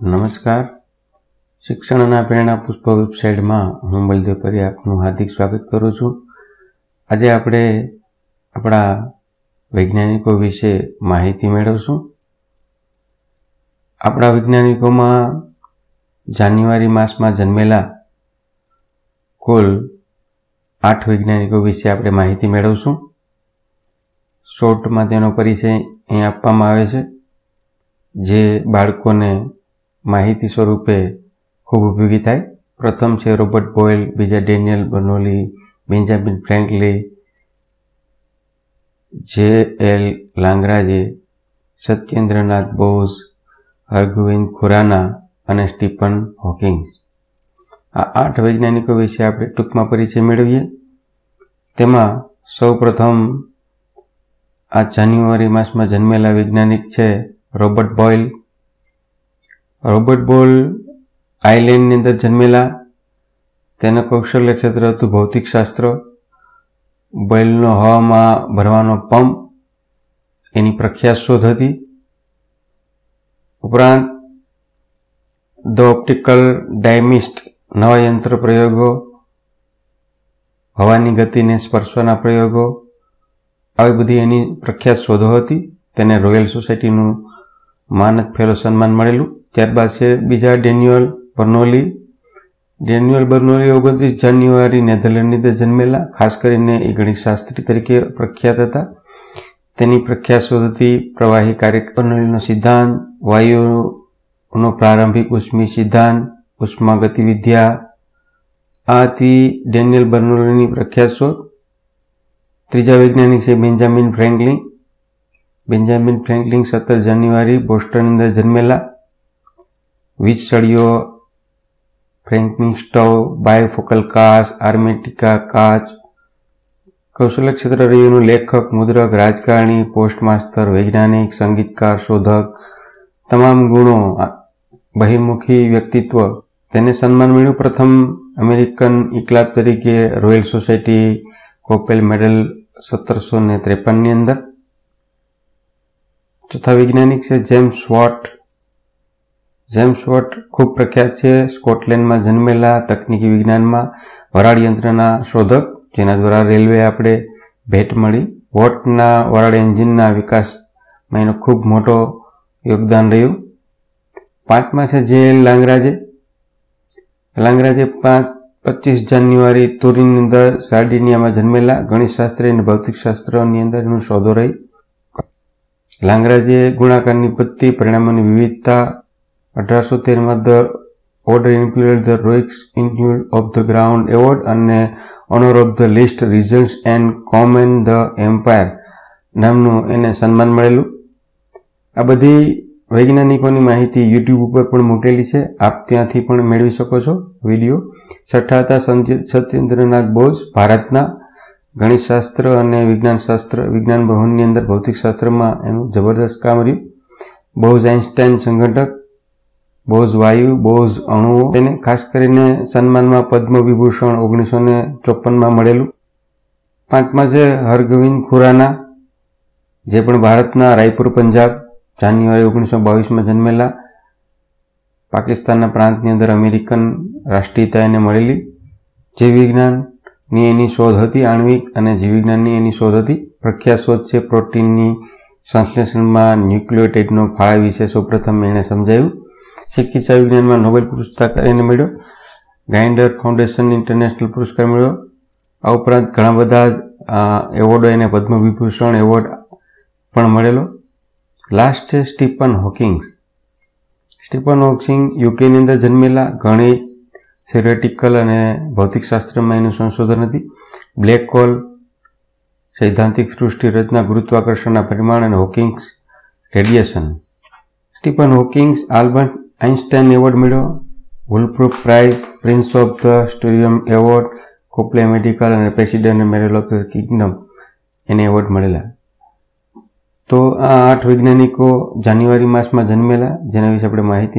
નમસ્કાર શિક્ષણના પ્રેરણા પુષ્પ વેબસાઇટમાં હું બલદેવ પરી આપનું હાર્દિક સ્વાગત કરું છું આજે આપણે આપણા વૈજ્ઞાનિકો વિશે માહિતી મેળવશું આપણા વૈજ્ઞાનિકોમાં જાન્યુઆરી માસમાં જન્મેલા કુલ આઠ વૈજ્ઞાનિકો વિશે આપણે માહિતી મેળવશું શોર્ટમાં તેનો પરિચય અહીં આપવામાં આવે છે જે બાળકોને માહિતી સ્વરૂપે ખૂબ ઉપયોગી થાય પ્રથમ છે રોબર્ટ બોયલ બીજા ડેનિયલ બર્નોલી બેન્જામિન ફ્રેન્કલી જે એલ લાંગરાજે સત્યેન્દ્રનાથ બોઝ હરગોવિંદ ખુરાના અને સ્ટીફન હોકિંગ્સ આ આઠ વૈજ્ઞાનિકો વિશે આપણે ટૂંકમાં પરિચય મેળવીએ તેમાં સૌ પ્રથમ આ જાન્યુઆરી માસમાં જન્મેલા વૈજ્ઞાનિક છે રોબર્ટ બોયલ રોબર્ટ બોલ આઇલેન્ડની અંદર જન્મેલા તેનું કૌશલ્ય ક્ષેત્ર હતું ભૌતિકશાસ્ત્ર બૈલનો હવામાં ભરવાનો પંપ એની પ્રખ્યાત શોધ હતી ઉપરાંત ધ ઓપ્ટિકલ ડાયમિસ્ટ નવા યંત્ર પ્રયોગો હવાની ગતિને સ્પર્શવાના પ્રયોગો આવી બધી એની પ્રખ્યાત શોધો હતી તેને રોયલ સોસાયટીનું માનદ ફેલો સન્માન મળેલું ત્યારબાદ છે બીજા ડેન્યુઅલ બર્નોલી ડેન્યુઅલ બર્નોલી ઓગણત્રીસ જાન્યુઆરી નેધરલેન્ડની જન્મેલા ખાસ કરીને એ ગણિત શાસ્ત્રી તરીકે પ્રખ્યાત હતા તેની પ્રખ્યાત શોધ હતી પ્રવાહી બર્નોલીનો સિદ્ધાંત વાયુનો પ્રારંભિક ઉષ્મી સિદ્ધાંત ઉષ્મા ગતિવિદ્યા આ હતી ડેનિયલ બર્નોલીની પ્રખ્યાત શોધ ત્રીજા વૈજ્ઞાનિક છે બેન્જામિન ફ્રેન્કલિન બેન્જામિન ફ્રેન્કલિન સત્તર જાન્યુઆરી બોસ્ટન અંદર જન્મેલા વીજ સળીઓ ફ્રેન્કલિન સ્ટવ બાયોફોકલ કાચ આર્મેટિકા કાચ કૌશલ્ય ક્ષેત્ર રહ્યુંનું લેખક મુદ્રક રાજકારણી પોસ્ટ માસ્તર વૈજ્ઞાનિક સંગીતકાર શોધક તમામ ગુણો બહિર્મુખી વ્યક્તિત્વ તેને સન્માન મળ્યું પ્રથમ અમેરિકન ઇકલાબ તરીકે રોયલ સોસાયટી કોપેલ મેડલ સત્તરસો ને ત્રેપનની અંદર તથા વૈજ્ઞાનિક છે જેમ્સ વોટ જેમ્સ વોટ ખૂબ પ્રખ્યાત છે સ્કોટલેન્ડમાં જન્મેલા તકનીકી વિજ્ઞાનમાં વરાળ યંત્રના શોધક જેના દ્વારા રેલવે આપણે ભેટ મળી વોટના વરાળ એન્જિનના વિકાસમાં એનો ખૂબ મોટો યોગદાન રહ્યું પાંચમાં છે જે લાંગરાજે લાંગરાજે પાંચ પચીસ જાન્યુઆરી તુરિનની અંદર સાર્ડિનિયામાં જન્મેલા ગણિતશાસ્ત્રી અને ભૌતિકશાસ્ત્રની અંદર એનું શોધો રહી લાંગરાજે ગુણાકારની પદ્ધતિ પરિણામોની વિવિધતા અઢારસો તેરમાં ધ ઓર્ડર ઇન્ક્લુડેડ ધ રોઇક્સ include of the ground award અને honour of the list result and કોમેન ધ એમ્પાયર નામનું એને સન્માન મળેલું આ બધી વૈજ્ઞાનિકોની માહિતી યુટ્યુબ ઉપર પણ મૂકેલી છે આપ ત્યાંથી પણ મેળવી શકો છો વિડીયો છઠ્ઠા હતા સત્યેન્દ્રનાથ બોઝ ભારતના ગણિતશાસ્ત્ર અને વિજ્ઞાનશાસ્ત્ર વિજ્ઞાન ભવનની અંદર ભૌતિકશાસ્ત્રમાં એનું જબરદસ્ત કામ રહ્યું બોઝ આઇન્સ્ટાઇન સંગઠક બોઝ વાયુ બોઝ અણુઓ તેને ખાસ કરીને સન્માનમાં પદ્મ વિભૂષણ ઓગણીસો ને ચોપનમાં મળેલું પાંચમાં છે હરગોવિંદ ખુરાના જે પણ ભારતના રાયપુર પંજાબ જાન્યુઆરી ઓગણીસો બાવીસમાં જન્મેલા પાકિસ્તાનના પ્રાંતની અંદર અમેરિકન રાષ્ટ્રીયતા એને મળેલી જે વિજ્ઞાન ની એની શોધ હતી આણ્વિક અને જીવવિજ્ઞાનની એની શોધ હતી પ્રખ્યાત શોધ છે પ્રોટીનની સંશ્લેષણમાં ન્યુક્લિયોટાઇડનો ફાળ વિશે સૌપ્રથમ એણે સમજાવ્યું ચિકિત્સા વિજ્ઞાનમાં નોબેલ પુરસ્કાર એને મળ્યો ગાઇન્ડર ફાઉન્ડેશન ઇન્ટરનેશનલ પુરસ્કાર મળ્યો આ ઉપરાંત ઘણા બધા એવોર્ડો એને પદ્મ વિભૂષણ એવોર્ડ પણ મળેલો લાસ્ટ છે સ્ટીફન હોકિંગ્સ સ્ટીફન હોકિંગ યુકેની અંદર જન્મેલા ઘણી થિયોરેટિકલ અને ભૌતિકશાસ્ત્રમાં એનું સંશોધન હતી બ્લેક હોલ સૈદ્ધાંતિક સૃષ્ટિ રચના ગુરુત્વાકર્ષણના પરિમાણ અને Hawkings radiation Stephen Hawkings Albert Einstein award મેળવ્યો વુલપ્રૂફ પ્રાઇઝ પ્રિન્સ ઓફ ધ સ્ટુડિયમ એવોર્ડ કોપલે મેડિકલ અને president medal of the kingdom એને એવોર્ડ મળેલા તો આ આઠ વૈજ્ઞાનિકો જાન્યુઆરી માસમાં જન્મેલા જેના વિશે આપણે માહિતી